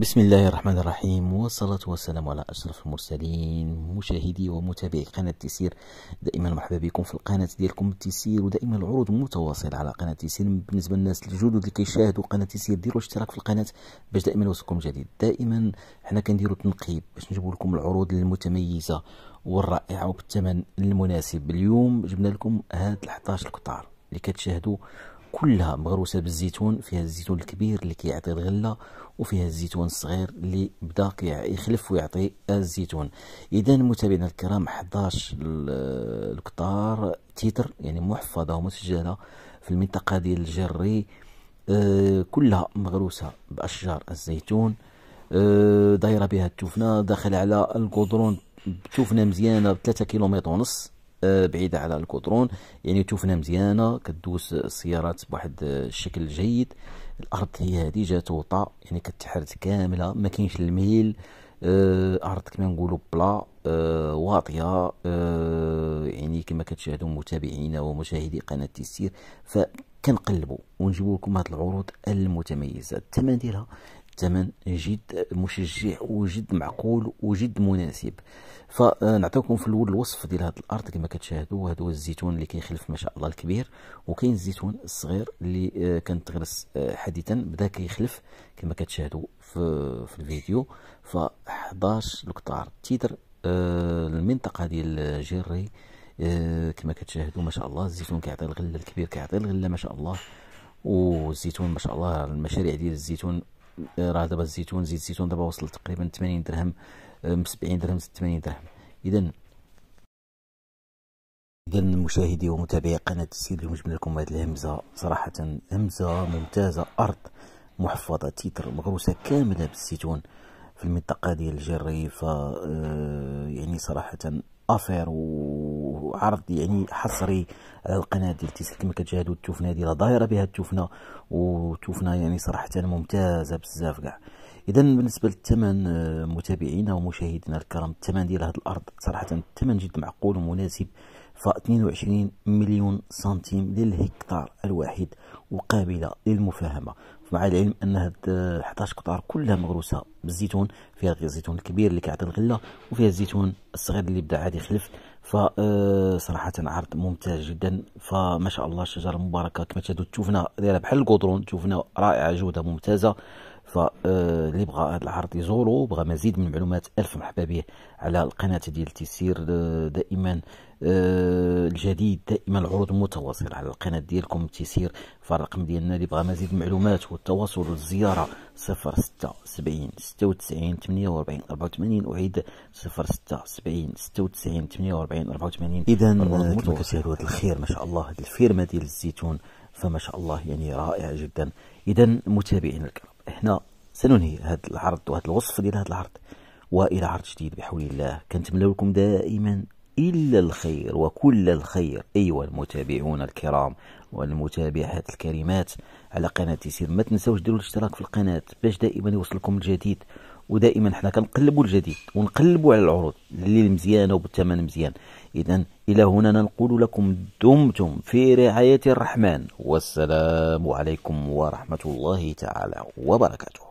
بسم الله الرحمن الرحيم والصلاة والسلام على أشرف المرسلين مشاهدي ومتابعي قناة تيسير دائما مرحبا بكم في القناة ديالكم تيسير ودائما العروض متواصلة على قناة تيسير بالنسبة للناس الجدد اللي كيشاهدوا قناة تيسير ديروا اشتراك في القناة باش دائما يوصلكم جديد دائما حنا كنديروا تنقيب باش نجيبوا لكم العروض المتميزة والرائعة وبالثمن المناسب اليوم جبنا لكم هاد 11 قطار اللي كتشاهدوا كلها مغروسه بالزيتون فيها الزيتون الكبير اللي كيعطي الغله وفيها الزيتون الصغير اللي بدا يخلف ويعطي الزيتون اذا متابعينا الكرام 11 القطار تيتر يعني محفظه ومسجله في المنطقه ديال الجري آه، كلها مغروسه باشجار الزيتون آه، دايره بها التفنه داخل على الكودرون بتوفنا مزيانه ب 3 كيلومتر ونص بعيده على الكودرون يعني تشوفنا مزيانه كدوس السيارات بواحد الشكل جيد الارض هي هذه جات وطا يعني كتحرت كامله ما كاينش الميل آه، ارض كما نقولوا بلا آه، واطيه آه، يعني كما كتشاهدوا متابعينا ومشاهدي قناه تيسير فكنقلبوا ونجيبوا لكم هذه العروض المتميزه الثمن ديالها الثمن جد مشجع وجد معقول وجد مناسب فنعطيكم في الاول الوصف ديال هذه الارض كما كتشاهدوا هذا هو الزيتون اللي كيخلف ما شاء الله الكبير وكاين الزيتون الصغير اللي آه، كان تغرس آه، حديثا بدا كيخلف كما كتشاهدوا في, في الفيديو ف 11 لكتار تيتر المنطقه آه، ديال جيري كما كتشاهدوا ما شاء الله الزيتون كيعطي الغله الكبير كيعطي الغله ما شاء الله والزيتون ما شاء الله المشاريع ديال الزيتون راه دابا الزيتون زيت الزيتون دابا وصل تقريبا 80 درهم آه، من 70 درهم ل 80 درهم اذا اذا مشاهدي ومتابعي قناه السيد اليوم جبنا لكم هذه الهمزه صراحه همزه ممتازه ارض محفظه تيتر مغروسه كامله بالزيتون في المنطقه ديال الجري ف آه، يعني صراحه افير و عرض يعني حصري على القناه ديال تيسير كما كتشاهدوا التوفنه هذه راه دايره بها التوفنه والتوفنه يعني صراحه ممتازه بزاف كاع اذا بالنسبه للثمن آه، متابعينا ومشاهدينا الكرام الثمن ديال هذه الارض صراحه الثمن جد معقول ومناسب ف 22 مليون سنتيم للهكتار الواحد وقابله للمفاهمه مع العلم ان هاد 11 آه، قطار كلها مغروسه بالزيتون فيها غير الزيتون الكبير اللي كيعطي الغله وفيها الزيتون الصغير اللي بدا عادي خلف ف آه، صراحه عرض ممتاز جدا فما شاء الله الشجره المباركه كما تشوفنا دايره بحال القدرون تشوفنا رائعه جوده ممتازه فاللي آه، بغى هذا العرض يزورو بغى مزيد من المعلومات الف مرحبا به على القناه ديال تيسير آه، دائما آه، الجديد دائما العروض متواصله على القناه ديالكم تيسير فالرقم ديالنا اللي بغى مزيد معلومات والتواصل والزياره 06 70 96 48 84 اعيد 06 70 96 48 84 اذا كما كتشاهدوا هذا الخير ما شاء الله هذه الفيرما ديال الزيتون فما شاء الله يعني رائعه جدا اذا متابعينا الكرام حنا سننهي هذا العرض وهذا الوصف ديال هذا العرض والى عرض جديد بحول الله كنتمنى لكم دائما الا الخير وكل الخير ايها المتابعون الكرام والمتابعات الكريمات على قناه سير ما تنساوش ديروا الاشتراك في القناه باش دائما يوصلكم الجديد ودائما حنا كنقلبوا الجديد ونقلبوا على العروض اللي مزيانه وبالثمن مزيان اذا الى هنا نقول لكم دمتم في رعايه الرحمن والسلام عليكم ورحمه الله تعالى وبركاته